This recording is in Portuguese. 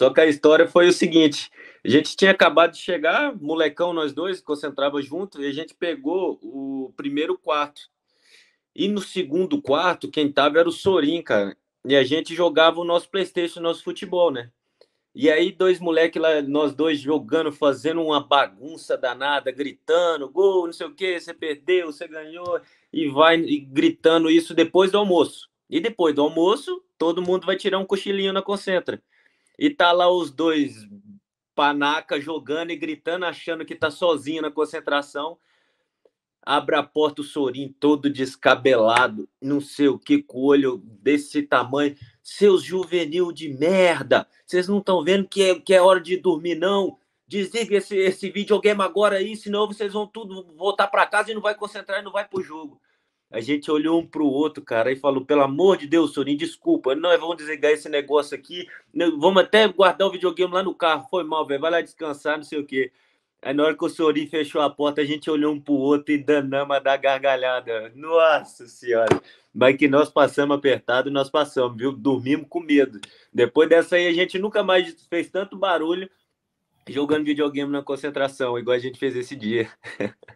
Só que a história foi o seguinte: a gente tinha acabado de chegar, molecão, nós dois, concentrava junto, e a gente pegou o primeiro quarto. E no segundo quarto, quem tava era o Sorin, cara. E a gente jogava o nosso PlayStation, o nosso futebol, né? E aí, dois moleques lá, nós dois jogando, fazendo uma bagunça danada, gritando, gol, não sei o que, você perdeu, você ganhou, e vai e gritando isso depois do almoço. E depois do almoço, todo mundo vai tirar um cochilinho na concentra e tá lá os dois panaca jogando e gritando, achando que tá sozinho na concentração. Abre a porta o Sorim todo descabelado, não sei o que, com o olho desse tamanho. Seus juvenil de merda, vocês não estão vendo que é, que é hora de dormir, não? Desliga esse, esse videogame agora aí, senão vocês vão tudo voltar para casa e não vai concentrar e não vai pro jogo. A gente olhou um para o outro, cara, e falou: pelo amor de Deus, Sorin, desculpa, não é, vamos desligar esse negócio aqui, né, vamos até guardar o videogame lá no carro. Foi mal, velho, vai lá descansar, não sei o quê. Aí na hora que o Sorin fechou a porta, a gente olhou um pro outro e danama da gargalhada. Nossa senhora! Mas que nós passamos apertado, nós passamos, viu? Dormimos com medo. Depois dessa aí, a gente nunca mais fez tanto barulho jogando videogame na concentração, igual a gente fez esse dia.